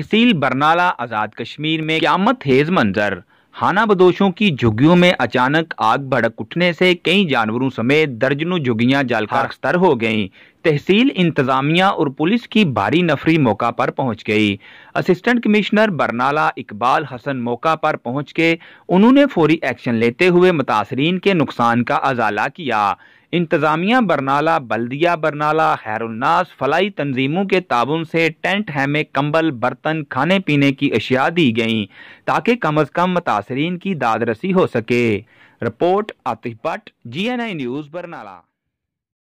तहसील बरनाला आज़ाद कश्मीर में क्यामत हेज मंजर हाना बदोशों की झुग्गियों में अचानक आग भड़क उठने से कई जानवरों समेत दर्जनों झुग्गियां जलकर स्तर हो गईं तहसील इंतजामिया और पुलिस की भारी नफरी मौका पर पहुंच गई असिस्टेंट कमिश्नर बरनाला इकबाल हसन मौका पर पहुंच के उन्होंने फौरी एक्शन लेते हुए मुतासरीन के नुकसान का अजाला किया इंतज़ामिया बरनाला बल्दिया बरनाला हैरुलनास फलाई तंजीमों के ताबन से टेंट हैमे कम्बल बर्तन खाने पीने की अशिया दी गई ताकि कम अज़ कम मुतासरीन की दादरसी हो सके report Atif Bhatt G N I news Barnala